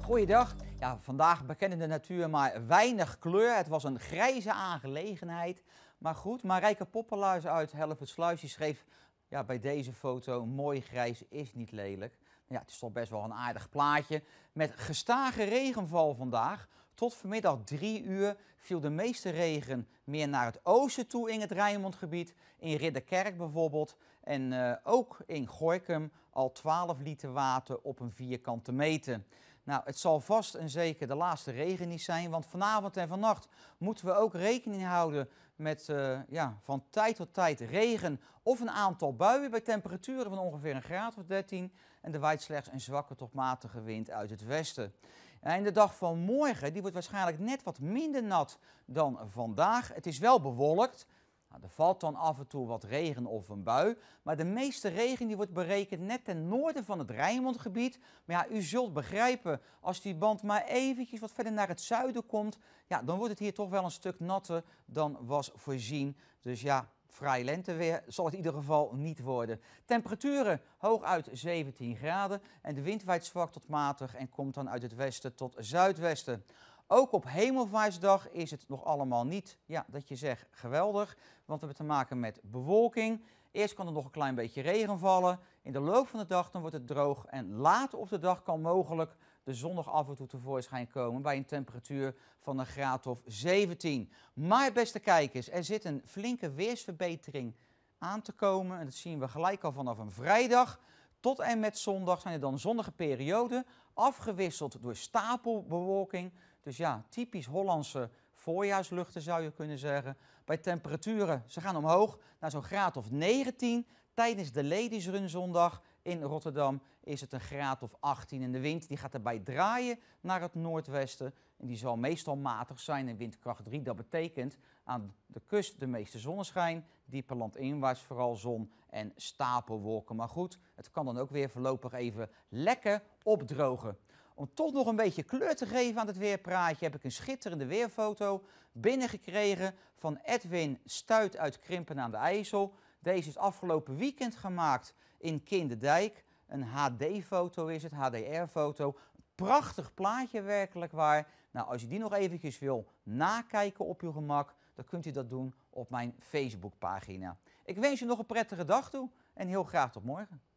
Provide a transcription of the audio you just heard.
Goeiedag. Ja, vandaag bekende natuur maar weinig kleur. Het was een grijze aangelegenheid. Maar goed, Marijke Poppeluis uit Hellevertsluisje schreef ja, bij deze foto mooi grijs is niet lelijk. Ja, het is toch best wel een aardig plaatje met gestage regenval vandaag. Tot vanmiddag 3 uur viel de meeste regen meer naar het oosten toe in het Rijnmondgebied. In Ridderkerk bijvoorbeeld. En eh, ook in Gorkum al 12 liter water op een vierkante meter. Nou, het zal vast en zeker de laatste regen niet zijn, want vanavond en vannacht moeten we ook rekening houden met eh, ja, van tijd tot tijd regen of een aantal buien bij temperaturen van ongeveer een graad of 13 en er waait slechts een zwakke tot matige wind uit het westen. En de dag van morgen, die wordt waarschijnlijk net wat minder nat dan vandaag. Het is wel bewolkt. Nou, er valt dan af en toe wat regen of een bui. Maar de meeste regen die wordt berekend net ten noorden van het Rijnmondgebied. Maar ja, u zult begrijpen, als die band maar eventjes wat verder naar het zuiden komt... Ja, dan wordt het hier toch wel een stuk natter dan was voorzien. Dus ja, Vrij lenteweer zal het in ieder geval niet worden. Temperaturen hooguit 17 graden en de wind waait zwak tot matig en komt dan uit het westen tot zuidwesten. Ook op Hemelvaartsdag is het nog allemaal niet, ja, dat je zegt, geweldig, want we hebben te maken met bewolking. Eerst kan er nog een klein beetje regen vallen. In de loop van de dag dan wordt het droog en later op de dag kan mogelijk de zon nog af en toe tevoorschijn komen bij een temperatuur van een graad of 17. Maar beste kijkers, er zit een flinke weersverbetering aan te komen. En dat zien we gelijk al vanaf een vrijdag. Tot en met zondag zijn er dan zonnige perioden, afgewisseld door stapelbewolking. Dus ja, typisch Hollandse voorjaarsluchten zou je kunnen zeggen. Bij temperaturen, ze gaan omhoog naar zo'n graad of 19. Tijdens de Ladies Run zondag in Rotterdam is het een graad of 18 en de wind die gaat erbij draaien naar het noordwesten. En die zal meestal matig zijn in windkracht 3. Dat betekent aan de kust de meeste zonneschijn, dieper landinwaarts vooral zon en stapelwolken. Maar goed, het kan dan ook weer voorlopig even lekker opdrogen. Om toch nog een beetje kleur te geven aan het weerpraatje heb ik een schitterende weerfoto binnengekregen van Edwin Stuit uit Krimpen aan de IJssel. Deze is afgelopen weekend gemaakt in Kinderdijk. Een HD-foto is het, HDR-foto. Prachtig plaatje werkelijk waar. Nou, als je die nog eventjes wil nakijken op je gemak, dan kunt u dat doen op mijn Facebookpagina. Ik wens je nog een prettige dag toe en heel graag tot morgen.